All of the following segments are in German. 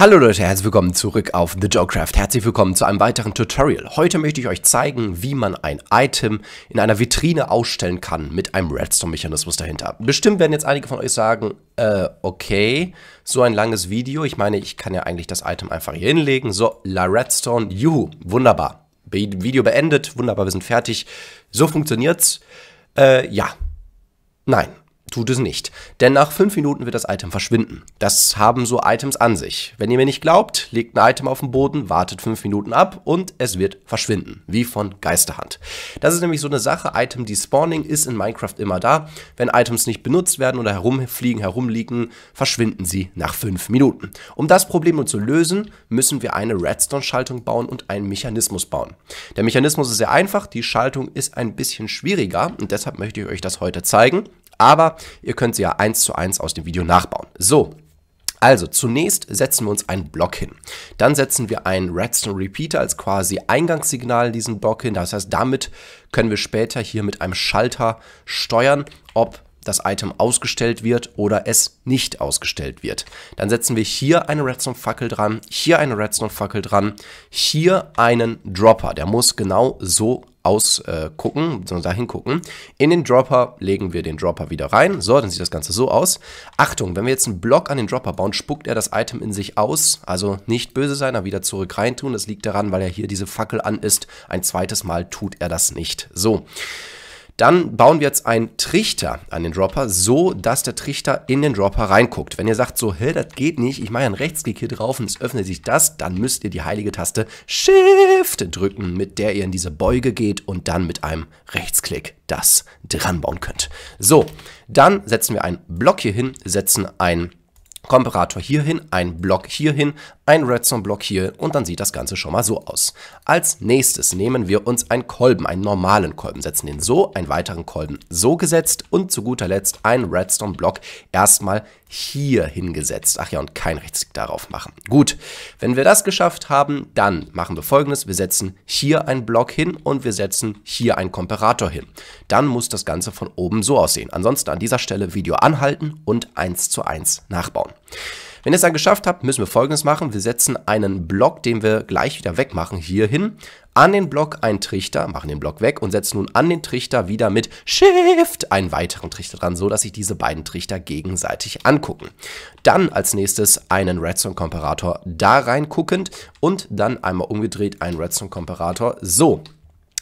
Hallo Leute, herzlich willkommen zurück auf The Joecraft. Herzlich willkommen zu einem weiteren Tutorial. Heute möchte ich euch zeigen, wie man ein Item in einer Vitrine ausstellen kann mit einem Redstone-Mechanismus dahinter. Bestimmt werden jetzt einige von euch sagen, äh, okay, so ein langes Video. Ich meine, ich kann ja eigentlich das Item einfach hier hinlegen. So, La Redstone, juhu, wunderbar. Video beendet, wunderbar, wir sind fertig. So funktioniert's. Äh, ja. Nein tut es nicht. Denn nach 5 Minuten wird das Item verschwinden. Das haben so Items an sich. Wenn ihr mir nicht glaubt, legt ein Item auf den Boden, wartet 5 Minuten ab und es wird verschwinden. Wie von Geisterhand. Das ist nämlich so eine Sache. Item Despawning ist in Minecraft immer da. Wenn Items nicht benutzt werden oder herumfliegen, herumliegen, verschwinden sie nach 5 Minuten. Um das Problem nun zu lösen, müssen wir eine Redstone-Schaltung bauen und einen Mechanismus bauen. Der Mechanismus ist sehr einfach, die Schaltung ist ein bisschen schwieriger und deshalb möchte ich euch das heute zeigen. Aber ihr könnt sie ja eins zu eins aus dem Video nachbauen. So, also zunächst setzen wir uns einen Block hin. Dann setzen wir einen Redstone Repeater als quasi Eingangssignal in diesen Block hin. Das heißt, damit können wir später hier mit einem Schalter steuern, ob das Item ausgestellt wird oder es nicht ausgestellt wird. Dann setzen wir hier eine Redstone-Fackel dran, hier eine Redstone-Fackel dran, hier einen Dropper. Der muss genau so ausgucken, äh, da hingucken. In den Dropper legen wir den Dropper wieder rein. So, dann sieht das Ganze so aus. Achtung, wenn wir jetzt einen Block an den Dropper bauen, spuckt er das Item in sich aus. Also nicht böse sein, aber wieder zurück reintun. Das liegt daran, weil er hier diese Fackel an ist. Ein zweites Mal tut er das nicht. So. Dann bauen wir jetzt einen Trichter an den Dropper, so dass der Trichter in den Dropper reinguckt. Wenn ihr sagt so, hä, das geht nicht, ich mache einen Rechtsklick hier drauf und es öffnet sich das, dann müsst ihr die heilige Taste Shift drücken, mit der ihr in diese Beuge geht und dann mit einem Rechtsklick das dran bauen könnt. So, dann setzen wir einen Block hier hin, setzen einen Komparator hier hin, einen Block hier hin, ein Redstone-Block hier und dann sieht das Ganze schon mal so aus. Als nächstes nehmen wir uns einen Kolben, einen normalen Kolben, setzen den so, einen weiteren Kolben so gesetzt und zu guter Letzt einen Redstone-Block erstmal hier hingesetzt. Ach ja, und kein Rechtsklick darauf machen. Gut, wenn wir das geschafft haben, dann machen wir folgendes. Wir setzen hier einen Block hin und wir setzen hier einen Komparator hin. Dann muss das Ganze von oben so aussehen. Ansonsten an dieser Stelle Video anhalten und 1 zu 1 nachbauen. Wenn ihr es dann geschafft habt, müssen wir folgendes machen. Wir setzen einen Block, den wir gleich wieder wegmachen, hier hin. An den Block einen Trichter, machen den Block weg und setzen nun an den Trichter wieder mit Shift einen weiteren Trichter dran, so dass sich diese beiden Trichter gegenseitig angucken. Dann als nächstes einen Redstone-Komparator da reinguckend und dann einmal umgedreht einen Redstone-Komparator so.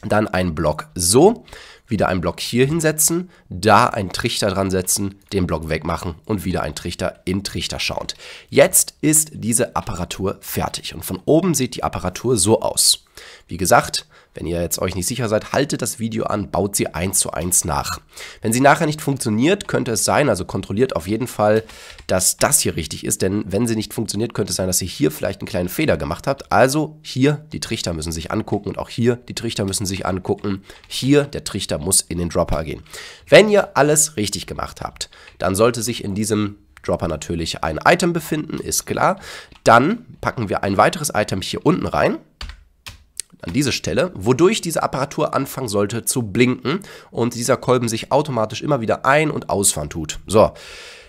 Dann einen Block so wieder einen Block hier hinsetzen, da einen Trichter dran setzen, den Block wegmachen und wieder einen Trichter in Trichter schauen. Jetzt ist diese Apparatur fertig und von oben sieht die Apparatur so aus. Wie gesagt, wenn ihr jetzt euch nicht sicher seid, haltet das Video an, baut sie eins zu eins nach. Wenn sie nachher nicht funktioniert, könnte es sein, also kontrolliert auf jeden Fall, dass das hier richtig ist, denn wenn sie nicht funktioniert, könnte es sein, dass ihr hier vielleicht einen kleinen Fehler gemacht habt. Also hier, die Trichter müssen sich angucken und auch hier, die Trichter müssen sich angucken. Hier, der Trichter muss in den Dropper gehen. Wenn ihr alles richtig gemacht habt, dann sollte sich in diesem Dropper natürlich ein Item befinden, ist klar. Dann packen wir ein weiteres Item hier unten rein an diese Stelle, wodurch diese Apparatur anfangen sollte zu blinken und dieser Kolben sich automatisch immer wieder ein- und ausfahren tut. So,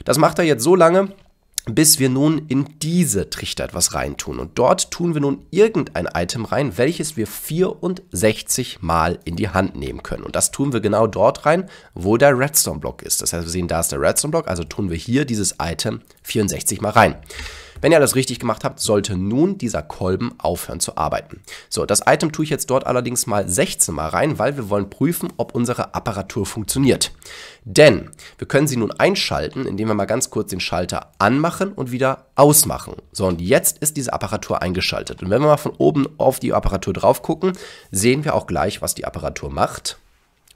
das macht er jetzt so lange, bis wir nun in diese Trichter etwas reintun. Und dort tun wir nun irgendein Item rein, welches wir 64 Mal in die Hand nehmen können. Und das tun wir genau dort rein, wo der Redstone-Block ist. Das heißt, wir sehen, da ist der Redstone-Block, also tun wir hier dieses Item 64 Mal rein. Wenn ihr alles richtig gemacht habt, sollte nun dieser Kolben aufhören zu arbeiten. So, das Item tue ich jetzt dort allerdings mal 16 mal rein, weil wir wollen prüfen, ob unsere Apparatur funktioniert. Denn wir können sie nun einschalten, indem wir mal ganz kurz den Schalter anmachen und wieder ausmachen. So, und jetzt ist diese Apparatur eingeschaltet. Und wenn wir mal von oben auf die Apparatur drauf gucken, sehen wir auch gleich, was die Apparatur macht.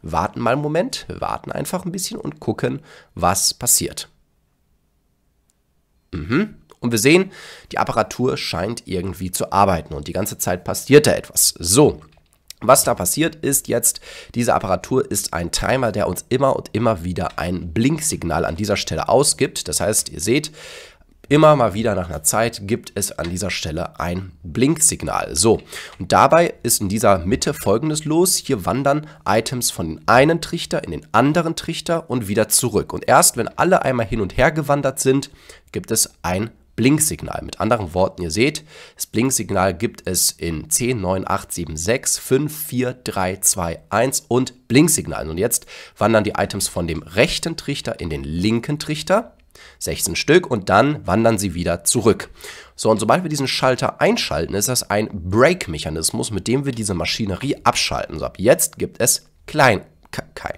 Warten mal einen Moment, warten einfach ein bisschen und gucken, was passiert. Mhm. Und wir sehen, die Apparatur scheint irgendwie zu arbeiten und die ganze Zeit passiert da etwas. So, was da passiert ist jetzt, diese Apparatur ist ein Timer, der uns immer und immer wieder ein Blinksignal an dieser Stelle ausgibt. Das heißt, ihr seht, immer mal wieder nach einer Zeit gibt es an dieser Stelle ein Blinksignal. So, und dabei ist in dieser Mitte folgendes los. Hier wandern Items von den einen Trichter in den anderen Trichter und wieder zurück. Und erst wenn alle einmal hin und her gewandert sind, gibt es ein Blinksignal. Mit anderen Worten, ihr seht, das Blinksignal gibt es in 10, 9, 8, 7, 6, 5, 4, 3, 2, 1 und Blinksignal. Und jetzt wandern die Items von dem rechten Trichter in den linken Trichter. 16 Stück und dann wandern sie wieder zurück. So, und sobald wir diesen Schalter einschalten, ist das ein break mechanismus mit dem wir diese Maschinerie abschalten. So, ab jetzt gibt es Klein... K, K,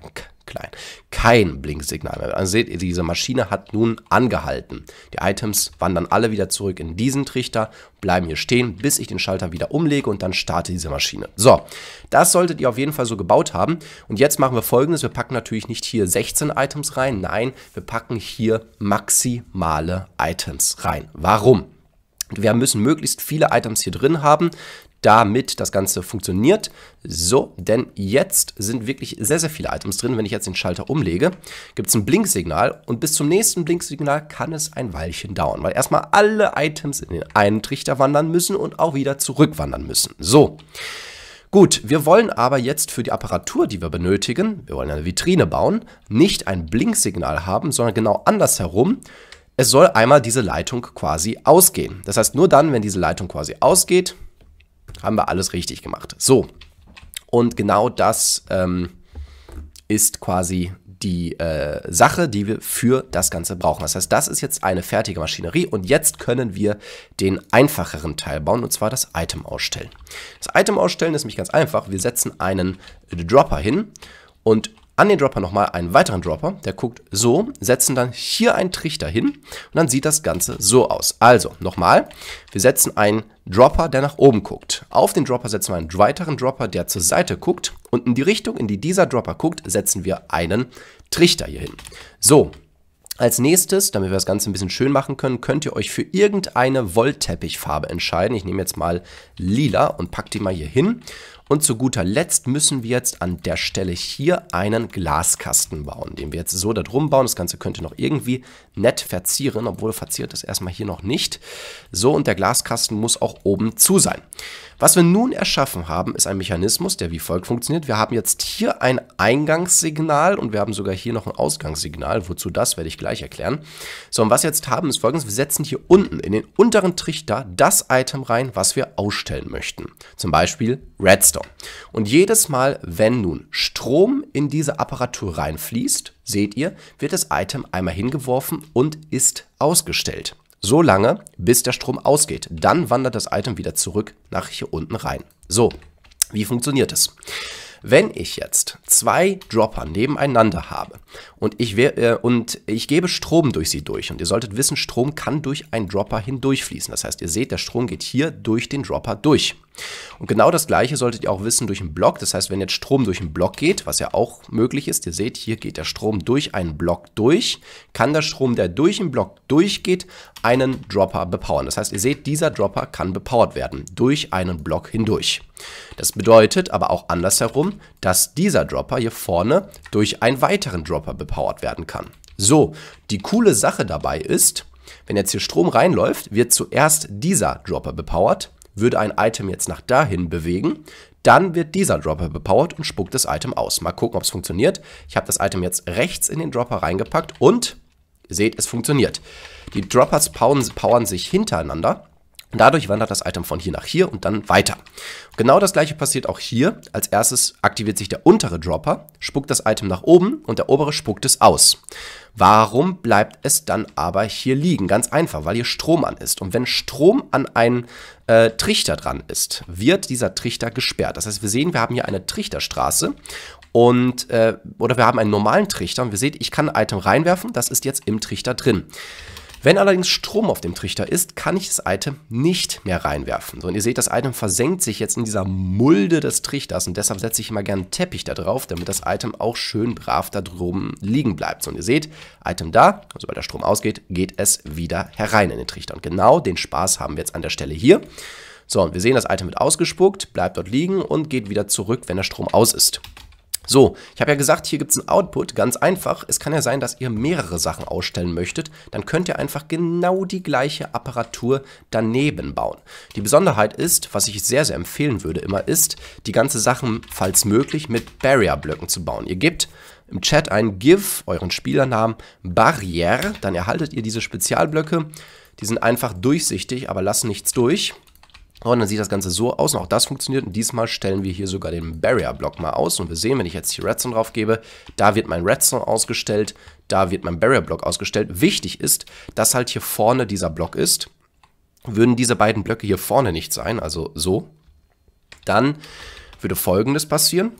klein. Kein Blinksignal mehr. Also seht ihr, diese Maschine hat nun angehalten. Die Items wandern alle wieder zurück in diesen Trichter, bleiben hier stehen, bis ich den Schalter wieder umlege und dann starte diese Maschine. So, das solltet ihr auf jeden Fall so gebaut haben. Und jetzt machen wir folgendes. Wir packen natürlich nicht hier 16 Items rein. Nein, wir packen hier maximale Items rein. Warum? Wir müssen möglichst viele Items hier drin haben, damit das Ganze funktioniert. So, denn jetzt sind wirklich sehr, sehr viele Items drin. Wenn ich jetzt den Schalter umlege, gibt es ein Blinksignal und bis zum nächsten Blinksignal kann es ein Weilchen dauern, weil erstmal alle Items in den einen Trichter wandern müssen und auch wieder zurückwandern müssen. So. Gut, wir wollen aber jetzt für die Apparatur, die wir benötigen, wir wollen eine Vitrine bauen, nicht ein Blinksignal haben, sondern genau andersherum. Es soll einmal diese Leitung quasi ausgehen. Das heißt, nur dann, wenn diese Leitung quasi ausgeht, haben wir alles richtig gemacht. So, und genau das ähm, ist quasi die äh, Sache, die wir für das Ganze brauchen. Das heißt, das ist jetzt eine fertige Maschinerie und jetzt können wir den einfacheren Teil bauen und zwar das Item ausstellen. Das Item ausstellen ist nämlich ganz einfach. Wir setzen einen Dropper hin und an den Dropper nochmal einen weiteren Dropper, der guckt so, setzen dann hier einen Trichter hin und dann sieht das Ganze so aus. Also nochmal, wir setzen einen Dropper, der nach oben guckt. Auf den Dropper setzen wir einen weiteren Dropper, der zur Seite guckt und in die Richtung, in die dieser Dropper guckt, setzen wir einen Trichter hier hin. So, als nächstes, damit wir das Ganze ein bisschen schön machen können, könnt ihr euch für irgendeine Wollteppichfarbe entscheiden. Ich nehme jetzt mal lila und pack die mal hier hin. Und zu guter Letzt müssen wir jetzt an der Stelle hier einen Glaskasten bauen, den wir jetzt so da drum bauen. Das Ganze könnte noch irgendwie nett verzieren, obwohl verziert ist erstmal hier noch nicht. So, und der Glaskasten muss auch oben zu sein. Was wir nun erschaffen haben, ist ein Mechanismus, der wie folgt funktioniert. Wir haben jetzt hier ein Eingangssignal und wir haben sogar hier noch ein Ausgangssignal. Wozu das, werde ich gleich erklären. So, und was wir jetzt haben, ist folgendes. Wir setzen hier unten in den unteren Trichter das Item rein, was wir ausstellen möchten. Zum Beispiel Redstone. Transistor. Und jedes Mal, wenn nun Strom in diese Apparatur reinfließt, seht ihr, wird das Item einmal hingeworfen und ist ausgestellt. So lange, bis der Strom ausgeht. Dann wandert das Item wieder zurück nach hier unten rein. So, wie funktioniert es? Wenn ich jetzt zwei Dropper nebeneinander habe und ich, äh, und ich gebe Strom durch sie durch, und ihr solltet wissen, Strom kann durch einen Dropper hindurchfließen. Das heißt, ihr seht, der Strom geht hier durch den Dropper durch. Und genau das gleiche solltet ihr auch wissen durch einen Block. Das heißt, wenn jetzt Strom durch einen Block geht, was ja auch möglich ist, ihr seht, hier geht der Strom durch einen Block durch, kann der Strom, der durch einen Block durchgeht, einen Dropper bepowern. Das heißt, ihr seht, dieser Dropper kann bepowert werden durch einen Block hindurch. Das bedeutet aber auch andersherum, dass dieser Dropper hier vorne durch einen weiteren Dropper bepowert werden kann. So, die coole Sache dabei ist, wenn jetzt hier Strom reinläuft, wird zuerst dieser Dropper bepowert würde ein Item jetzt nach dahin bewegen, dann wird dieser Dropper bepowert und spuckt das Item aus. Mal gucken, ob es funktioniert. Ich habe das Item jetzt rechts in den Dropper reingepackt und seht, es funktioniert. Die Droppers powern, powern sich hintereinander Dadurch wandert das Item von hier nach hier und dann weiter. Genau das gleiche passiert auch hier. Als erstes aktiviert sich der untere Dropper, spuckt das Item nach oben und der obere spuckt es aus. Warum bleibt es dann aber hier liegen? Ganz einfach, weil hier Strom an ist. Und wenn Strom an einen äh, Trichter dran ist, wird dieser Trichter gesperrt. Das heißt, wir sehen, wir haben hier eine Trichterstraße und äh, oder wir haben einen normalen Trichter und wir sehen, ich kann ein Item reinwerfen, das ist jetzt im Trichter drin. Wenn allerdings Strom auf dem Trichter ist, kann ich das Item nicht mehr reinwerfen. So, und ihr seht, das Item versenkt sich jetzt in dieser Mulde des Trichters und deshalb setze ich immer gerne einen Teppich da drauf, damit das Item auch schön brav da drüben liegen bleibt. So, und ihr seht, Item da, sobald der Strom ausgeht, geht es wieder herein in den Trichter. Und genau den Spaß haben wir jetzt an der Stelle hier. So, und wir sehen, das Item wird ausgespuckt, bleibt dort liegen und geht wieder zurück, wenn der Strom aus ist. So, ich habe ja gesagt, hier gibt es einen Output, ganz einfach. Es kann ja sein, dass ihr mehrere Sachen ausstellen möchtet. Dann könnt ihr einfach genau die gleiche Apparatur daneben bauen. Die Besonderheit ist, was ich sehr, sehr empfehlen würde immer, ist, die ganze Sachen, falls möglich, mit Barrier-Blöcken zu bauen. Ihr gebt im Chat ein GIF, euren Spielernamen, Barriere, dann erhaltet ihr diese Spezialblöcke. Die sind einfach durchsichtig, aber lassen nichts durch. Und dann sieht das Ganze so aus und auch das funktioniert. Und diesmal stellen wir hier sogar den Barrier-Block mal aus. Und wir sehen, wenn ich jetzt hier Redstone drauf gebe, da wird mein Redstone ausgestellt, da wird mein Barrier-Block ausgestellt. Wichtig ist, dass halt hier vorne dieser Block ist. Würden diese beiden Blöcke hier vorne nicht sein, also so, dann würde folgendes passieren.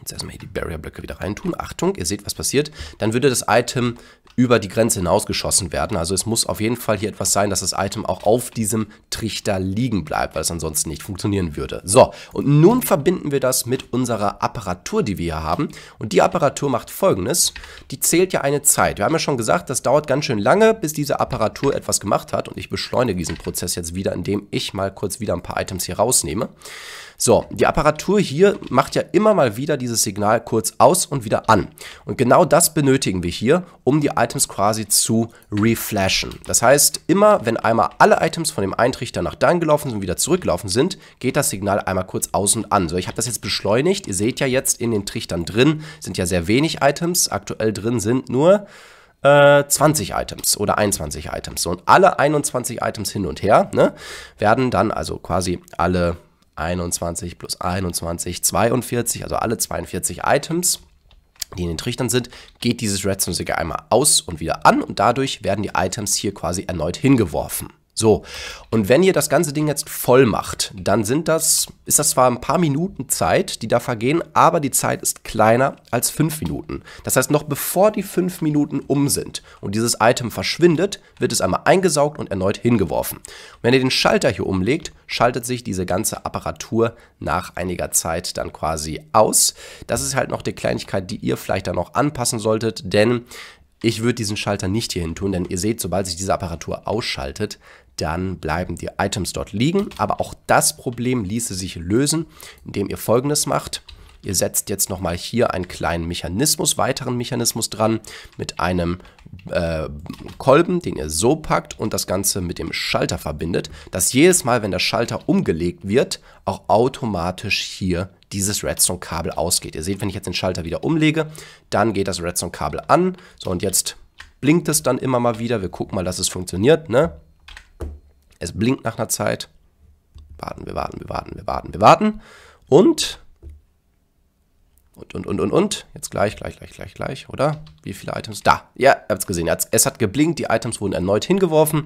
Jetzt erstmal hier die Barrier-Blöcke wieder reintun. Achtung, ihr seht, was passiert. Dann würde das Item über die Grenze hinausgeschossen werden. Also es muss auf jeden Fall hier etwas sein, dass das Item auch auf diesem Trichter liegen bleibt, weil es ansonsten nicht funktionieren würde. So, und nun verbinden wir das mit unserer Apparatur, die wir hier haben. Und die Apparatur macht folgendes. Die zählt ja eine Zeit. Wir haben ja schon gesagt, das dauert ganz schön lange, bis diese Apparatur etwas gemacht hat. Und ich beschleunige diesen Prozess jetzt wieder, indem ich mal kurz wieder ein paar Items hier rausnehme. So, die Apparatur hier macht ja immer mal wieder dieses Signal kurz aus und wieder an. Und genau das benötigen wir hier, um die Items quasi zu reflashen. Das heißt, immer wenn einmal alle Items von dem einen Trichter nach dann gelaufen sind und wieder zurückgelaufen sind, geht das Signal einmal kurz aus und an. So, ich habe das jetzt beschleunigt. Ihr seht ja jetzt in den Trichtern drin sind ja sehr wenig Items. Aktuell drin sind nur 20 äh, Items oder 21 Items. Und alle 21 Items hin und her ne, werden dann also quasi alle 21 plus 21, 42, also alle 42 Items, die in den Trichtern sind, geht dieses Redstone-Signal einmal aus und wieder an und dadurch werden die Items hier quasi erneut hingeworfen. So, und wenn ihr das ganze Ding jetzt voll macht, dann sind das, ist das zwar ein paar Minuten Zeit, die da vergehen, aber die Zeit ist kleiner als fünf Minuten. Das heißt, noch bevor die fünf Minuten um sind und dieses Item verschwindet, wird es einmal eingesaugt und erneut hingeworfen. Und wenn ihr den Schalter hier umlegt, schaltet sich diese ganze Apparatur nach einiger Zeit dann quasi aus. Das ist halt noch die Kleinigkeit, die ihr vielleicht dann noch anpassen solltet, denn ich würde diesen Schalter nicht hierhin tun, denn ihr seht, sobald sich diese Apparatur ausschaltet, dann bleiben die Items dort liegen. Aber auch das Problem ließe sich lösen, indem ihr folgendes macht. Ihr setzt jetzt nochmal hier einen kleinen Mechanismus, weiteren Mechanismus dran mit einem äh, Kolben, den ihr so packt und das Ganze mit dem Schalter verbindet, dass jedes Mal, wenn der Schalter umgelegt wird, auch automatisch hier dieses Redstone-Kabel ausgeht. Ihr seht, wenn ich jetzt den Schalter wieder umlege, dann geht das Redstone-Kabel an. So, und jetzt blinkt es dann immer mal wieder. Wir gucken mal, dass es funktioniert, ne? Es blinkt nach einer Zeit. Warten, wir warten, wir warten, wir warten, wir warten. Und. Und, und, und, und, und. Jetzt gleich, gleich, gleich, gleich, gleich, oder? Wie viele Items? Da. Ja, ihr habt es gesehen. Es hat geblinkt. Die Items wurden erneut hingeworfen.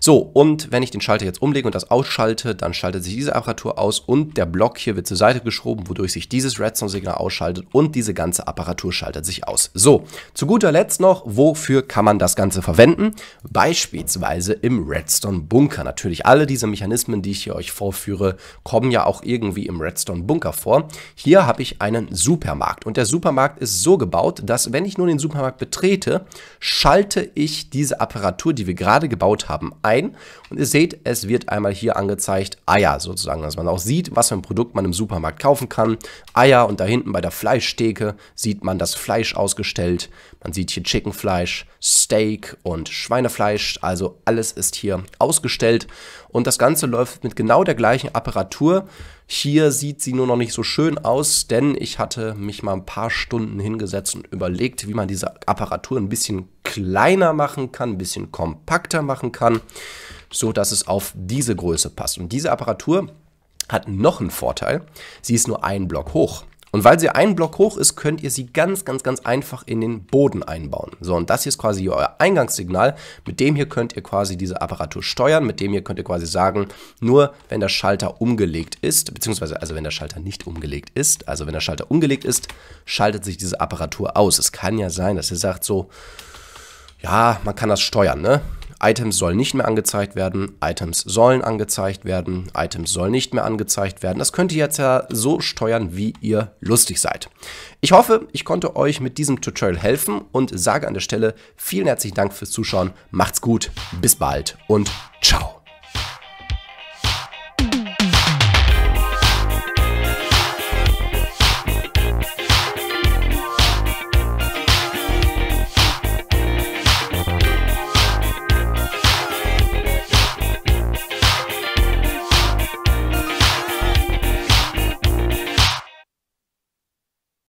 So, und wenn ich den Schalter jetzt umlege und das ausschalte, dann schaltet sich diese Apparatur aus und der Block hier wird zur Seite geschoben, wodurch sich dieses Redstone-Signal ausschaltet und diese ganze Apparatur schaltet sich aus. So, zu guter Letzt noch, wofür kann man das Ganze verwenden? Beispielsweise im Redstone-Bunker. Natürlich alle diese Mechanismen, die ich hier euch vorführe, kommen ja auch irgendwie im Redstone-Bunker vor. Hier habe ich einen Supermarkt und der Supermarkt ist so gebaut, dass wenn ich nun den Supermarkt betrete, schalte ich diese Apparatur, die wir gerade gebaut haben, ein. Und ihr seht, es wird einmal hier angezeigt Eier sozusagen, dass man auch sieht, was für ein Produkt man im Supermarkt kaufen kann. Eier und da hinten bei der Fleischtheke sieht man das Fleisch ausgestellt. Man sieht hier Chickenfleisch, Steak und Schweinefleisch, also alles ist hier ausgestellt und das Ganze läuft mit genau der gleichen Apparatur. Hier sieht sie nur noch nicht so schön aus, denn ich hatte mich mal ein paar Stunden hingesetzt und überlegt, wie man diese Apparatur ein bisschen kleiner machen kann, ein bisschen kompakter machen kann, so dass es auf diese Größe passt. Und diese Apparatur hat noch einen Vorteil, sie ist nur einen Block hoch. Und weil sie einen Block hoch ist, könnt ihr sie ganz, ganz, ganz einfach in den Boden einbauen. So, und das hier ist quasi euer Eingangssignal. Mit dem hier könnt ihr quasi diese Apparatur steuern. Mit dem hier könnt ihr quasi sagen, nur wenn der Schalter umgelegt ist, beziehungsweise also wenn der Schalter nicht umgelegt ist, also wenn der Schalter umgelegt ist, schaltet sich diese Apparatur aus. Es kann ja sein, dass ihr sagt so, ja, man kann das steuern, ne? Items sollen nicht mehr angezeigt werden, Items sollen angezeigt werden, Items sollen nicht mehr angezeigt werden. Das könnt ihr jetzt ja so steuern, wie ihr lustig seid. Ich hoffe, ich konnte euch mit diesem Tutorial helfen und sage an der Stelle vielen herzlichen Dank fürs Zuschauen. Macht's gut, bis bald und ciao.